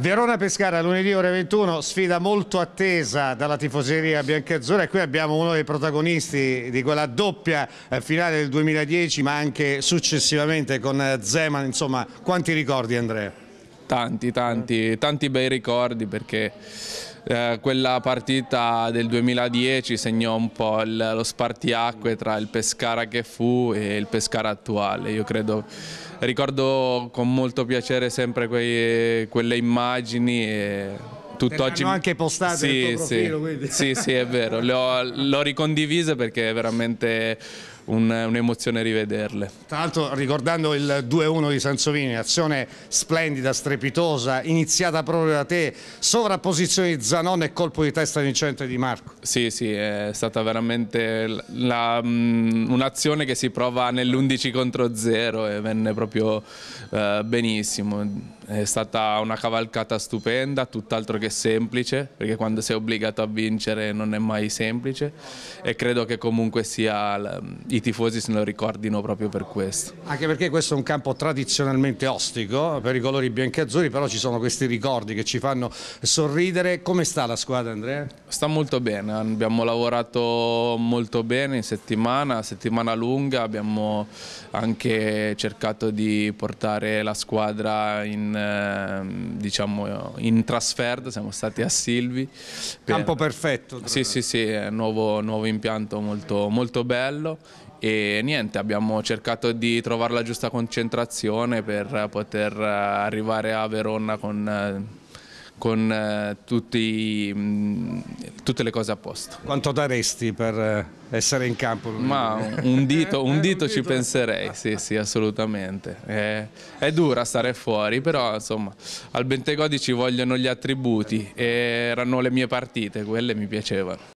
Verona-Pescara lunedì ore 21, sfida molto attesa dalla tifoseria biancazzurra e qui abbiamo uno dei protagonisti di quella doppia eh, finale del 2010 ma anche successivamente con eh, Zeman, insomma quanti ricordi Andrea? Tanti, tanti, tanti bei ricordi perché eh, quella partita del 2010 segnò un po' il, lo spartiacque tra il Pescara che fu e il Pescara attuale. Io credo, ricordo con molto piacere sempre quei, quelle immagini e tutt'oggi... L'hanno anche postate sì, profilo, sì. sì, sì, è vero, le ho, l'ho ricondivise perché veramente un'emozione rivederle. Tra l'altro ricordando il 2-1 di Sansovini, azione splendida, strepitosa, iniziata proprio da te, sovrapposizione di Zanon e colpo di testa vincente di Marco. Sì, sì, è stata veramente mm, un'azione che si prova nell'11 contro 0 e venne proprio eh, benissimo. È stata una cavalcata stupenda, tutt'altro che semplice, perché quando sei obbligato a vincere non è mai semplice e credo che comunque sia il tifosi se lo ricordino proprio per questo. Anche perché questo è un campo tradizionalmente ostico per i colori biancazzurri, però ci sono questi ricordi che ci fanno sorridere. Come sta la squadra Andrea? Sta molto bene, abbiamo lavorato molto bene in settimana, settimana lunga, abbiamo anche cercato di portare la squadra in, ehm, diciamo, in trasferta, siamo stati a Silvi. Campo perfetto. Sì, sì, sì, nuovo, nuovo impianto molto, molto bello e niente, abbiamo cercato di trovare la giusta concentrazione per poter eh, arrivare a Verona con, eh, con eh, tutti, mm, tutte le cose a posto. Quanto daresti per essere in campo? Ma un dito, un dito ci penserei, sì sì assolutamente. È, è, dura stare fuori, però insomma al Bentegodi ci vogliono gli attributi e erano le mie partite, quelle mi piacevano.